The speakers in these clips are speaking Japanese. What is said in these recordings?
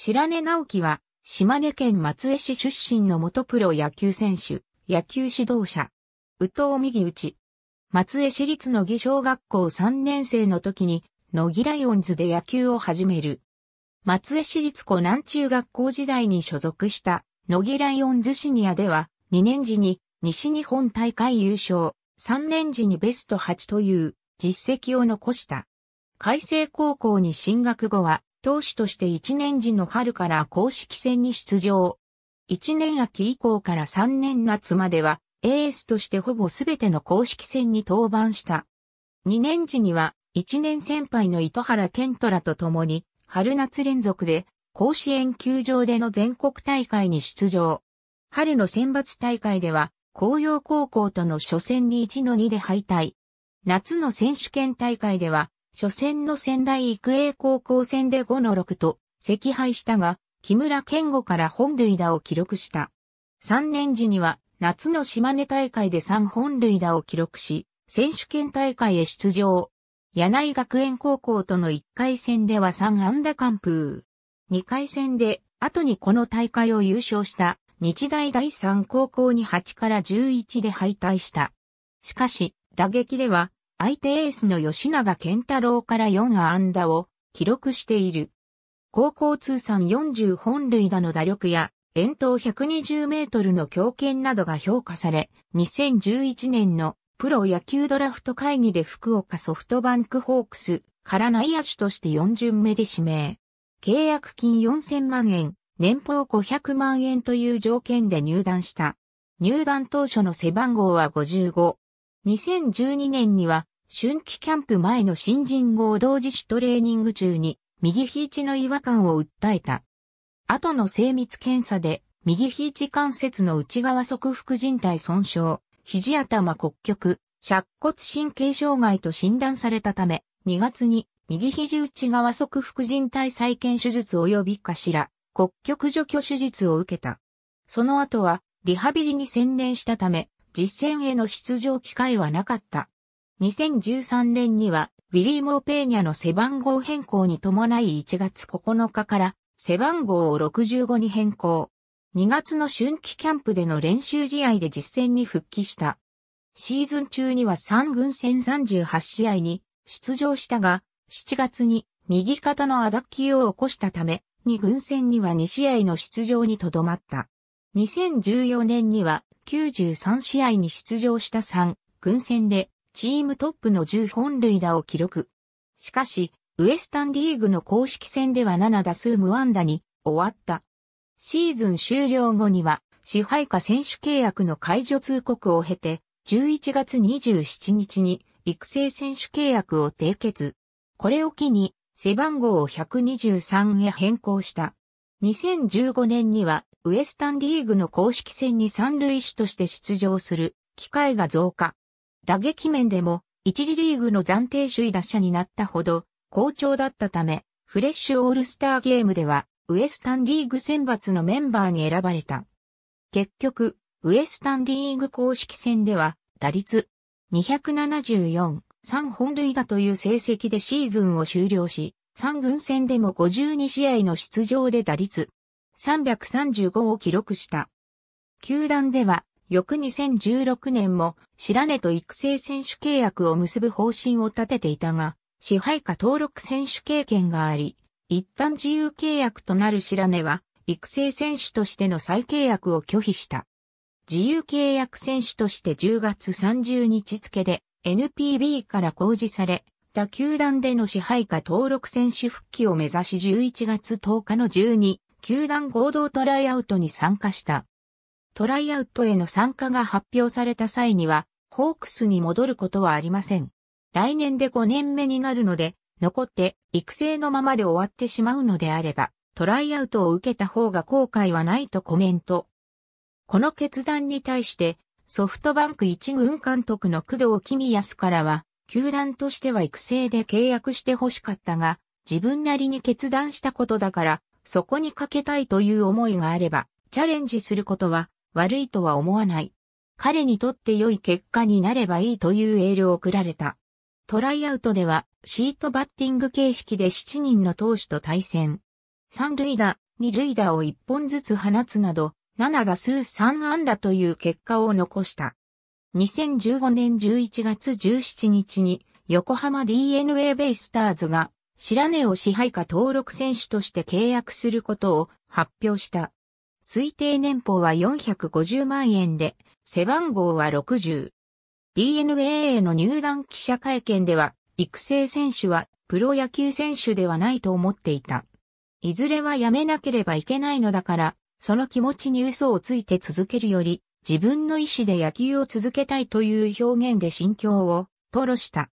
白根直樹は、島根県松江市出身の元プロ野球選手、野球指導者。宇藤右内。松江市立の義小学校3年生の時に、野木ライオンズで野球を始める。松江市立湖南中学校時代に所属した、野木ライオンズシニアでは、2年時に西日本大会優勝、3年時にベスト8という実績を残した。海星高校に進学後は、投手として1年時の春から公式戦に出場。1年秋以降から3年夏までは、エースとしてほぼすべての公式戦に登板した。2年時には、1年先輩の糸原健虎と共に、春夏連続で、甲子園球場での全国大会に出場。春の選抜大会では、紅葉高校との初戦に1の2で敗退。夏の選手権大会では、初戦の仙台育英高校戦で5の6と、惜敗したが、木村健吾から本塁打を記録した。3年時には、夏の島根大会で3本塁打を記録し、選手権大会へ出場。柳井学園高校との1回戦では3安打完封。2回戦で、後にこの大会を優勝した日大第3高校に8から11で敗退した。しかし、打撃では相手エースの吉永健太郎から4安打を記録している。高校通算40本塁打の打力や遠投120メートルの強肩などが評価され、2011年のプロ野球ドラフト会議で福岡ソフトバンクホークスから内野手として4巡目で指名。契約金4000万円、年俸500万円という条件で入団した。入団当初の背番号は55。2012年には、春季キャンプ前の新人合同自主トレーニング中に、右肘の違和感を訴えた。後の精密検査で、右肘関節の内側側副靭帯損傷、肘頭骨曲、尺骨神経障害と診断されたため、2月に右肘内側側副靭帯再建手術及び頭、骨極除去手術を受けた。その後は、リハビリに専念したため、実戦への出場機会はなかった。2013年には、ウィリーモー・ペーニャの背番号変更に伴い1月9日から背番号を65に変更。2月の春季キャンプでの練習試合で実戦に復帰した。シーズン中には3軍戦38試合に出場したが、7月に右肩のアダッキーを起こしたため、2軍戦には2試合の出場にとどまった。2014年には93試合に出場した3軍戦でチームトップの10本塁打を記録。しかし、ウエスタンリーグの公式戦では7打数無安打に終わった。シーズン終了後には支配下選手契約の解除通告を経て11月27日に育成選手契約を締結。これを機に背番号を123へ変更した。2015年にはウエスタンリーグの公式戦に三塁手として出場する機会が増加。打撃面でも、一次リーグの暫定首位打者になったほど、好調だったため、フレッシュオールスターゲームでは、ウエスタンリーグ選抜のメンバーに選ばれた。結局、ウエスタンリーグ公式戦では、打率274、3本塁打という成績でシーズンを終了し、3軍戦でも52試合の出場で打率335を記録した。球団では、翌2016年も、白根と育成選手契約を結ぶ方針を立てていたが、支配下登録選手経験があり、一旦自由契約となる白根は、育成選手としての再契約を拒否した。自由契約選手として10月30日付で NPB から公示され、他球団での支配下登録選手復帰を目指し11月10日の12球団合同トライアウトに参加した。トライアウトへの参加が発表された際には、ホークスに戻ることはありません。来年で5年目になるので、残って育成のままで終わってしまうのであれば、トライアウトを受けた方が後悔はないとコメント。この決断に対して、ソフトバンク一軍監督の工藤公康からは、球団としては育成で契約して欲しかったが、自分なりに決断したことだから、そこにかけたいという思いがあれば、チャレンジすることは悪いとは思わない。彼にとって良い結果になればいいというエールを送られた。トライアウトではシートバッティング形式で7人の投手と対戦。三塁打、二塁打を1本ずつ放つなど、7打数3安打という結果を残した。2015年11月17日に横浜 DNA ベイスターズが白根を支配下登録選手として契約することを発表した。推定年俸は450万円で、背番号は60。DNA への入団記者会見では、育成選手はプロ野球選手ではないと思っていた。いずれは辞めなければいけないのだから、その気持ちに嘘をついて続けるより、自分の意思で野球を続けたいという表現で心境を吐露した。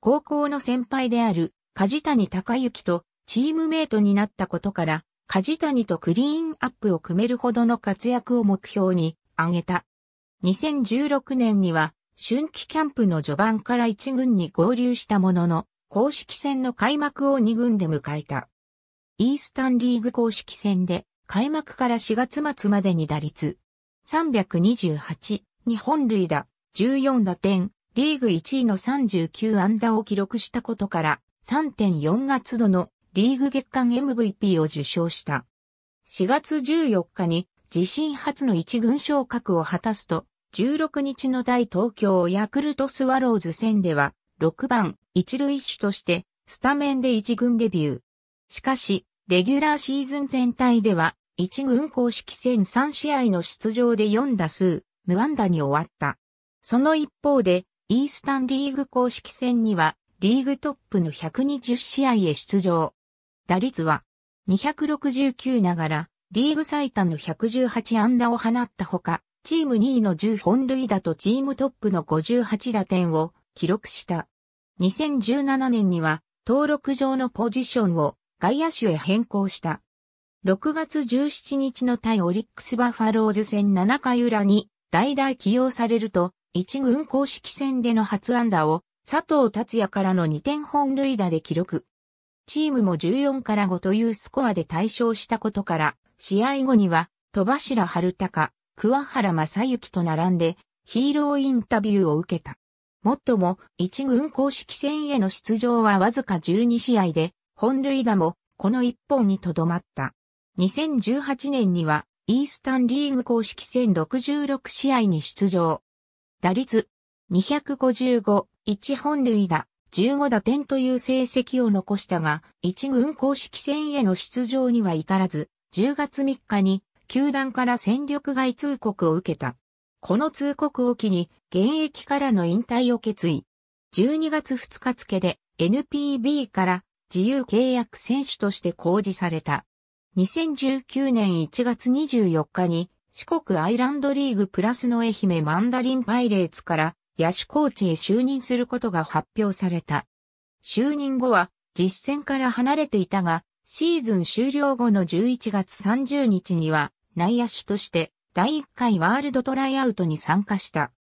高校の先輩である梶谷隆之とチームメイトになったことから、梶谷とクリーンアップを組めるほどの活躍を目標に挙げた。2016年には、春季キャンプの序盤から1軍に合流したものの、公式戦の開幕を2軍で迎えた。イースタンリーグ公式戦で、開幕から4月末までに打率、328、日本塁打、14打点、リーグ1位の39安打を記録したことから、3.4月度のリーグ月間 MVP を受賞した。4月14日に自身初の一軍昇格を果たすと、16日の大東京ヤクルトスワローズ戦では、6番一塁手としてスタメンで一軍デビュー。しかし、レギュラーシーズン全体では、一軍公式戦3試合の出場で4打数、無安打に終わった。その一方で、イースタンリーグ公式戦にはリーグトップの120試合へ出場。打率は269ながら、リーグ最多の118安打を放ったほか、チーム2位の10本塁打とチームトップの58打点を記録した。2017年には登録上のポジションを外野手へ変更した。6月17日の対オリックスバファローズ戦7回裏に代打起用されると、1軍公式戦での初安打を佐藤達也からの2点本塁打で記録。チームも14から5というスコアで対象したことから、試合後には、戸柱春高、桑原正幸と並んで、ヒーローインタビューを受けた。もっとも、一軍公式戦への出場はわずか12試合で、本塁打も、この一本にとどまった。2018年には、イースタンリーグ公式戦66試合に出場。打率、255、1本塁打、15打点という成績を残したが、1軍公式戦への出場には至らず、10月3日に球団から戦力外通告を受けた。この通告を機に、現役からの引退を決意。12月2日付で NPB から自由契約選手として公示された。2019年1月24日に四国アイランドリーグプラスの愛媛マンダリンパイレーツから野手コーチへ就任することが発表された。就任後は実戦から離れていたが、シーズン終了後の11月30日には内野手として第1回ワールドトライアウトに参加した。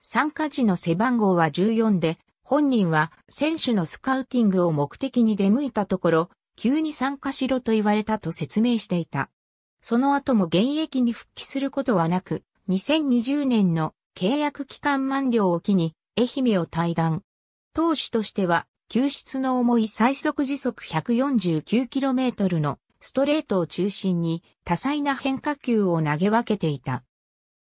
参加時の背番号は14で、本人は選手のスカウティングを目的に出向いたところ、急に参加しろと言われたと説明していた。その後も現役に復帰することはなく、2020年の契約期間満了を機に、愛媛を退団。投手としては、球質の重い最速時速 149km のストレートを中心に多彩な変化球を投げ分けていた。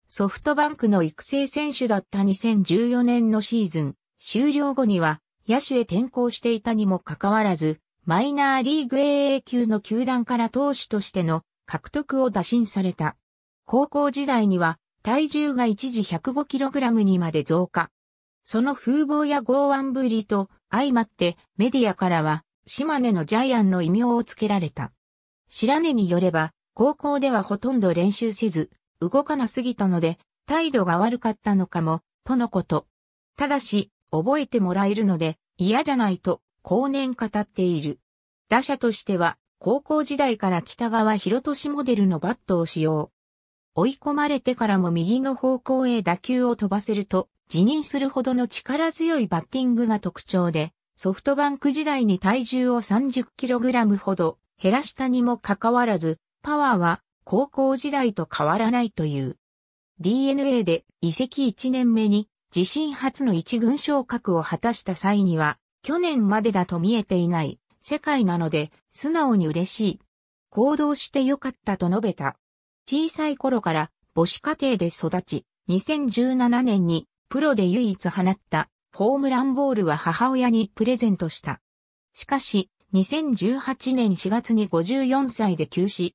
ソフトバンクの育成選手だった2014年のシーズン、終了後には野手へ転向していたにもかかわらず、マイナーリーグ AA 級の球団から投手としての獲得を打診された。高校時代には体重が一時 105kg にまで増加。その風貌や剛腕ぶりと相まってメディアからは島根のジャイアンの異名をつけられた。白根によれば高校ではほとんど練習せず動かなすぎたので態度が悪かったのかもとのこと。ただし覚えてもらえるので嫌じゃないと後年語っている。打者としては高校時代から北川博俊モデルのバットを使用。追い込まれてからも右の方向へ打球を飛ばせると、辞任するほどの力強いバッティングが特徴で、ソフトバンク時代に体重を 30kg ほど減らしたにもかかわらず、パワーは高校時代と変わらないという。DNA で移籍1年目に自身初の一軍昇格を果たした際には、去年までだと見えていない世界なので素直に嬉しい。行動してよかったと述べた。小さい頃から母子家庭で育ち、2017年にプロで唯一放ったホームランボールは母親にプレゼントした。しかし、2018年4月に54歳で休止。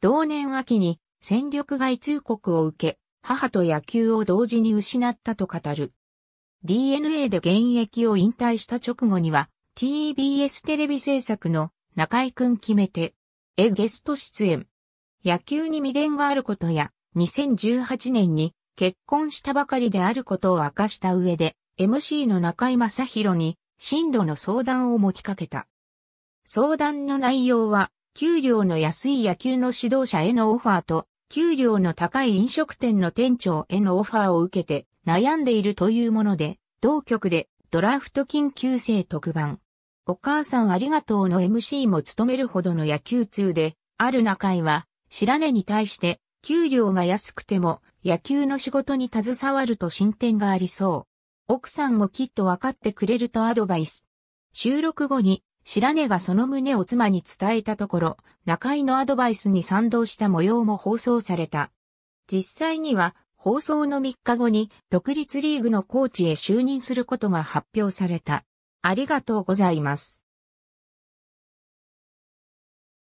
同年秋に戦力外通告を受け、母と野球を同時に失ったと語る。DNA で現役を引退した直後には、TBS テレビ制作の中井くん決めて、へゲスト出演。野球に未練があることや、2018年に結婚したばかりであることを明かした上で、MC の中井正宏に、進路の相談を持ちかけた。相談の内容は、給料の安い野球の指導者へのオファーと、給料の高い飲食店の店長へのオファーを受けて悩んでいるというもので、同局でドラフト緊急性特番。お母さんありがとうの MC も務めるほどの野球通で、ある中井は白根に対して給料が安くても野球の仕事に携わると進展がありそう。奥さんもきっと分かってくれるとアドバイス。収録後に白根がその旨を妻に伝えたところ、中井のアドバイスに賛同した模様も放送された。実際には放送の3日後に独立リーグのコーチへ就任することが発表された。ありがとうございます。